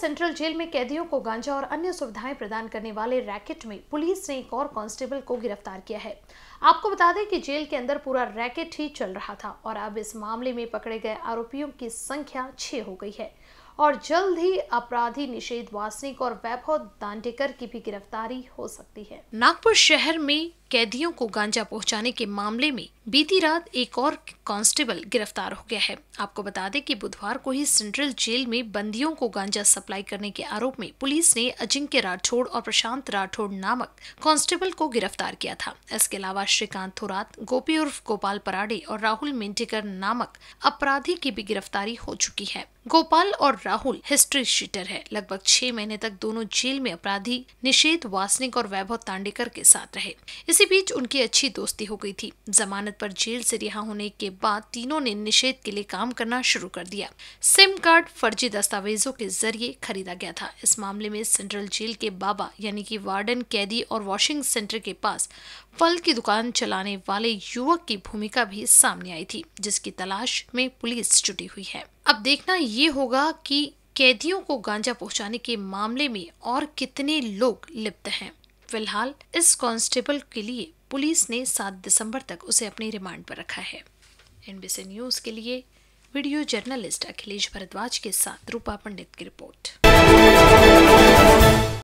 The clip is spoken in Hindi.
सेंट्रल जेल में कैदियों को गांजा और अन्य सुविधाएं प्रदान करने वाले रैकेट में पुलिस ने एक और कांस्टेबल को गिरफ्तार किया है आपको बता दें कि जेल के अंदर पूरा रैकेट ही चल रहा था और अब इस मामले में पकड़े गए आरोपियों की संख्या छह हो गई है और जल्द ही अपराधी निषेध वासनिक और वैभव दांडेकर की भी गिरफ्तारी हो सकती है नागपुर शहर में कैदियों को गांजा पहुंचाने के मामले में बीती रात एक और कांस्टेबल गिरफ्तार हो गया है आपको बता दें कि बुधवार को ही सेंट्रल जेल में बंदियों को गांजा सप्लाई करने के आरोप में पुलिस ने अजिंक्य राठौड़ और प्रशांत राठौड़ नामक कांस्टेबल को गिरफ्तार किया था इसके अलावा श्रीकांत थोरात गोपी उर्फ गोपाल पराडे और राहुल मेंटेकर नामक अपराधी की भी गिरफ्तारी हो चुकी है गोपाल और राहुल हिस्ट्री शीटर है लगभग छह महीने तक दोनों जेल में अपराधी निषेध वासनिक और वैभव तांडेकर के साथ रहे इसी बीच उनकी अच्छी दोस्ती हो गई थी जमानत पर जेल से रिहा होने के बाद तीनों ने निषेध के लिए काम करना शुरू कर दिया सिम कार्ड फर्जी दस्तावेजों के जरिए खरीदा गया था इस मामले में सेंट्रल जेल के बाबा यानी की वार्डन कैदी और वॉशिंग सेंटर के पास फल की दुकान चलाने वाले युवक की भूमिका भी सामने आई थी जिसकी तलाश में पुलिस जुटी हुई है अब देखना ये होगा कि कैदियों को गांजा पहुंचाने के मामले में और कितने लोग लिप्त हैं फिलहाल इस कांस्टेबल के लिए पुलिस ने 7 दिसंबर तक उसे अपने रिमांड पर रखा है एनबीसी न्यूज़ के लिए वीडियो जर्नलिस्ट अखिलेश भारद्वाज के साथ रूपा पंडित की रिपोर्ट